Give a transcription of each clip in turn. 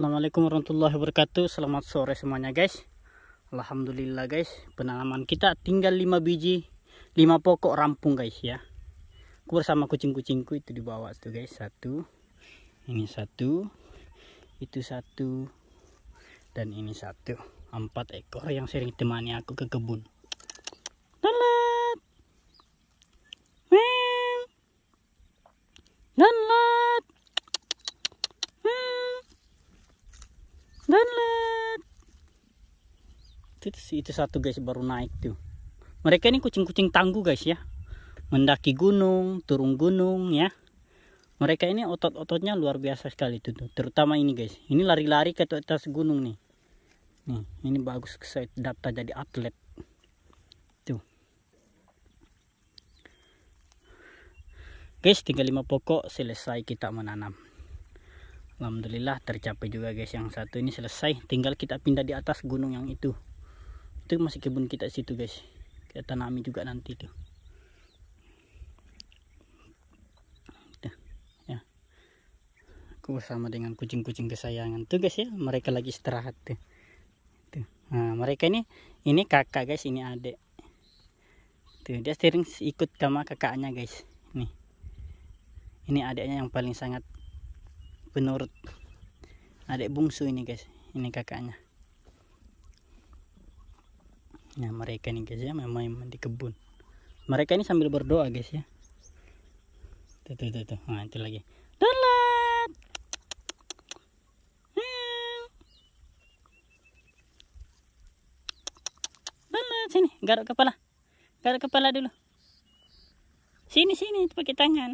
Assalamualaikum warahmatullahi wabarakatuh Selamat sore semuanya guys Alhamdulillah guys Penanaman kita tinggal 5 biji 5 pokok rampung guys ya Aku bersama kucing-kucingku itu di bawah tuh guys Satu Ini satu Itu satu Dan ini satu Empat ekor yang sering temani aku ke kebun Dadah si itu satu guys baru naik tuh mereka ini kucing-kucing tangguh guys ya mendaki gunung turun gunung ya mereka ini otot-ototnya luar biasa sekali tuh, tuh terutama ini guys ini lari-lari ke atas gunung nih nih ini bagus saya daftar jadi atlet tuh guys tinggal lima pokok selesai kita menanam Alhamdulillah tercapai juga guys yang satu ini selesai tinggal kita pindah di atas gunung yang itu itu masih kebun kita situ guys kita tanami juga nanti tuh ya aku bersama dengan kucing-kucing kesayangan tuh guys ya mereka lagi istirahat tuh tuh nah, mereka ini ini kakak guys ini adik tuh dia sering ikut sama kakaknya guys nih ini adiknya yang paling sangat penurut adik bungsu ini guys ini kakaknya Nah mereka ini guys ya memang di kebun. Mereka ini sambil berdoa guys ya. Tuh tuh tuh, tuh. Nah, itu lagi. Dalat. Hmm. Dalat sini garuk kepala. Garuk kepala dulu. Sini sini pakai tangan.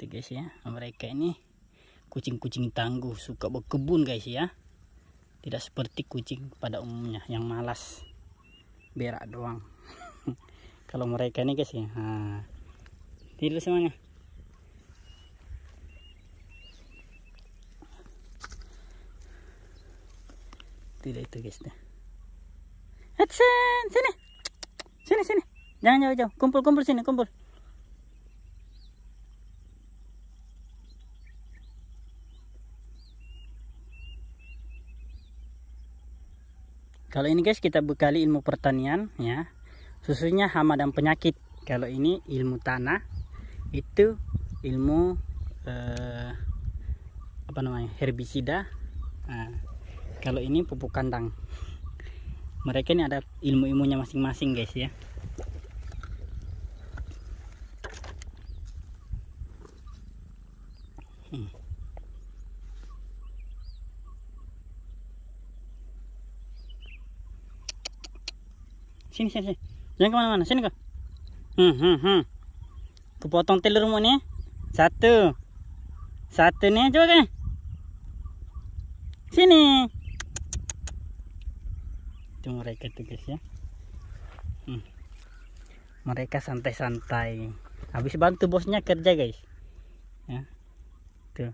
Tuh guys ya mereka ini kucing-kucing tangguh suka berkebun guys ya tidak seperti kucing pada umumnya yang malas berak doang kalau mereka ini guys ya nah, tidur semuanya tidak itu guys deh sini sini sini jangan jauh-jauh kumpul kumpul sini kumpul kalau ini guys kita bekali ilmu pertanian ya susunya hama dan penyakit kalau ini ilmu tanah itu ilmu eh, apa namanya herbisida nah, kalau ini pupuk kandang mereka ini ada ilmu-ilmunya masing-masing guys ya sini sini sini jangan kemana-mana sini kok hmm hmm hmm potong telur rumah ni satu satu ni coba kan sini itu mereka tuh guys ya hmm. mereka santai-santai habis bantu bosnya kerja guys ya tuh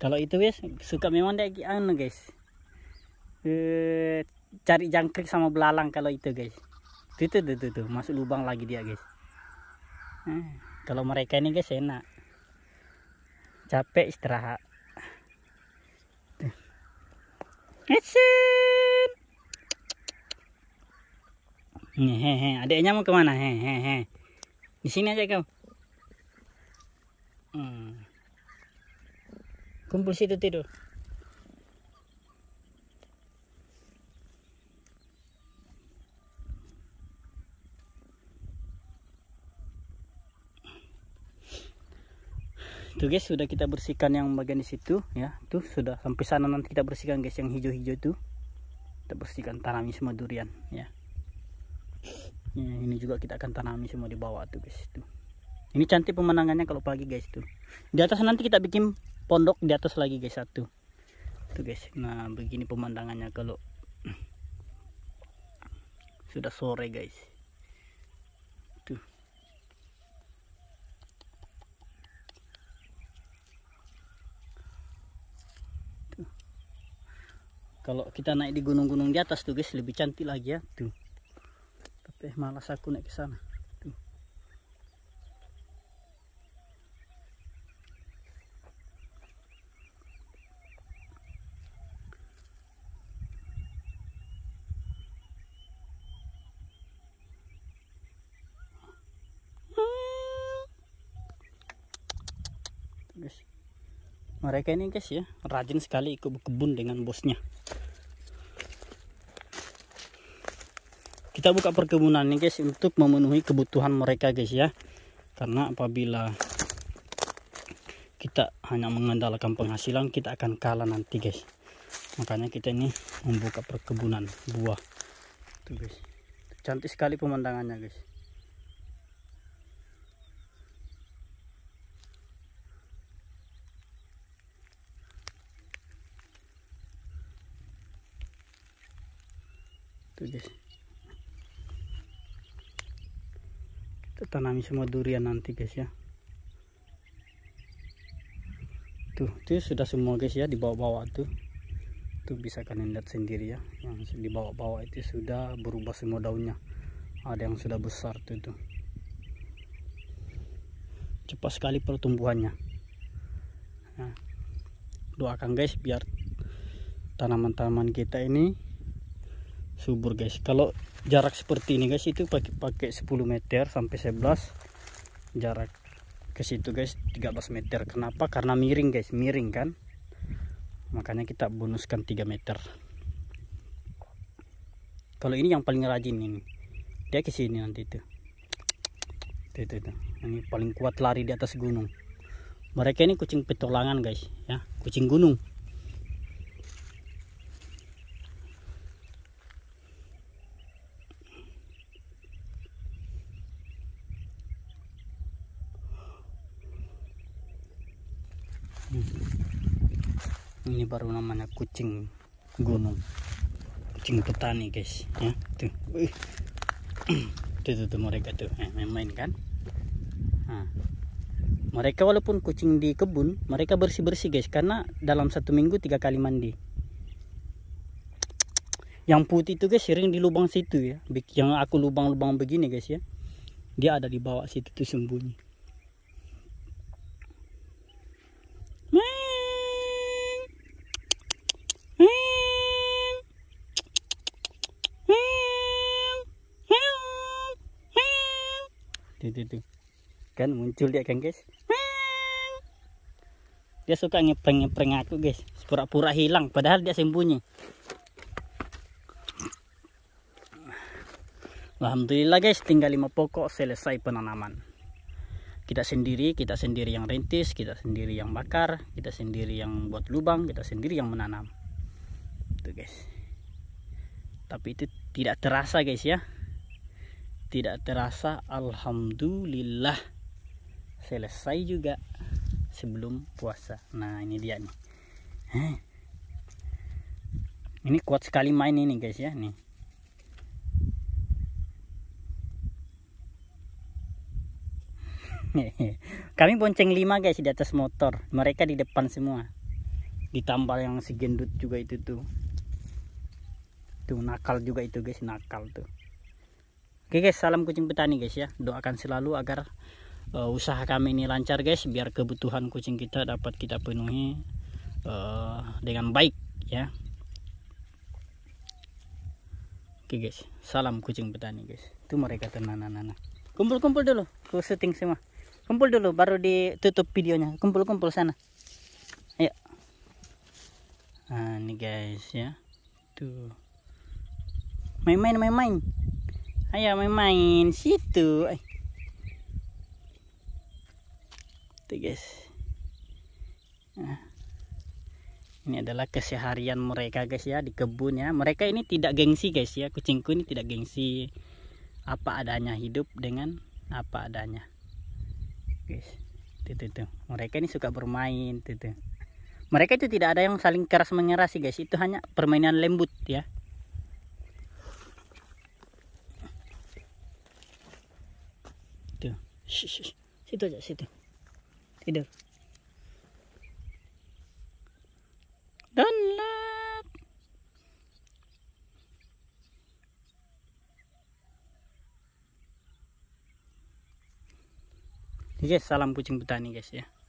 kalau itu guys suka memang dia anu guys eh cari jangkrik sama belalang kalau itu guys itu tuh tuh tuh, masuk lubang lagi dia guys eh, kalau mereka ini guys enak capek istirahat Action. Hehehe, adiknya mau kemana? Hehehe, di sini aja kau. Hmm. Kumpul situ tidur. Tuh guys, sudah kita bersihkan yang bagian di situ ya. Tuh sudah sampai sana nanti kita bersihkan guys yang hijau-hijau tuh. Kita bersihkan tanami semua durian ya. ya. ini juga kita akan tanami semua di bawah tuh guys itu. Ini cantik pemandangannya kalau pagi guys tuh. Di atas nanti kita bikin pondok di atas lagi guys satu. Tuh guys. Nah, begini pemandangannya kalau sudah sore guys. kalau kita naik di gunung-gunung di atas tuh guys lebih cantik lagi ya tuh tapi malas aku naik ke sana tuh Mereka ini guys ya rajin sekali ikut kebun dengan bosnya. kita buka perkebunan nih guys untuk memenuhi kebutuhan mereka guys ya karena apabila kita hanya mengandalkan penghasilan kita akan kalah nanti guys makanya kita ini membuka perkebunan buah tuh guys cantik sekali pemandangannya guys tuh guys tanami semua durian nanti guys ya tuh itu sudah semua guys ya dibawa-bawa tuh tuh bisa kalian lihat sendiri ya yang dibawa-bawa itu sudah berubah semua daunnya ada yang sudah besar tuh tuh cepat sekali pertumbuhannya nah, doakan guys biar tanaman-tanaman kita ini subur guys kalau jarak seperti ini guys itu pakai pakai 10 meter sampai 11 jarak ke situ guys 13 meter kenapa karena miring guys miring kan makanya kita bonuskan 3 meter kalau ini yang paling rajin ini dia ke sini nanti itu itu, itu ini paling kuat lari di atas gunung mereka ini kucing petolangan guys ya kucing gunung Hmm. ini baru namanya kucing gunung kucing petani guys ya tuh Wih. tuh, tuh, tuh mereka tuh eh, main-main kan nah. mereka walaupun kucing di kebun mereka bersih-bersih guys karena dalam satu minggu tiga kali mandi yang putih itu guys sering di lubang situ ya yang aku lubang-lubang begini guys ya dia ada di bawah situ tuh sembunyi tuh tuh tuh kan muncul dia kan guys dia suka ngepreng-ngepreng aku guys pura-pura hilang padahal dia sembunyi Alhamdulillah guys tinggal 5 pokok selesai penanaman kita sendiri kita sendiri yang rintis kita sendiri yang bakar kita sendiri yang buat lubang kita sendiri yang menanam tuh guys tapi itu tidak terasa guys ya tidak terasa alhamdulillah selesai juga sebelum puasa nah ini dia nih Heh. ini kuat sekali main ini guys ya nih kami bonceng 5 guys di atas motor mereka di depan semua ditambah yang si juga itu tuh tuh nakal juga itu guys nakal tuh Oke guys, salam kucing petani guys ya. Doakan selalu agar uh, usaha kami ini lancar guys, biar kebutuhan kucing kita dapat kita penuhi uh, dengan baik ya. Oke guys, salam kucing petani guys. Itu mereka tenan tenang Kumpul-kumpul dulu, ku syuting semua. Kumpul dulu, baru ditutup videonya. Kumpul-kumpul sana. Ayo. Nah, ini guys ya. Tuh. Main-main, main-main. Ayo main-main situ. Eh. Tuh guys. Nah. Ini adalah keseharian mereka guys ya di kebun ya. Mereka ini tidak gengsi guys ya. Kucingku ini tidak gengsi. Apa adanya hidup dengan apa adanya. Guys. Tuh tuh tuh. Mereka ini suka bermain tuh tuh. Mereka itu tidak ada yang saling keras mengeras sih guys. Itu hanya permainan lembut ya. Situ aja, situ. Tidur. Donat. Guys, salam kucing petani guys ya.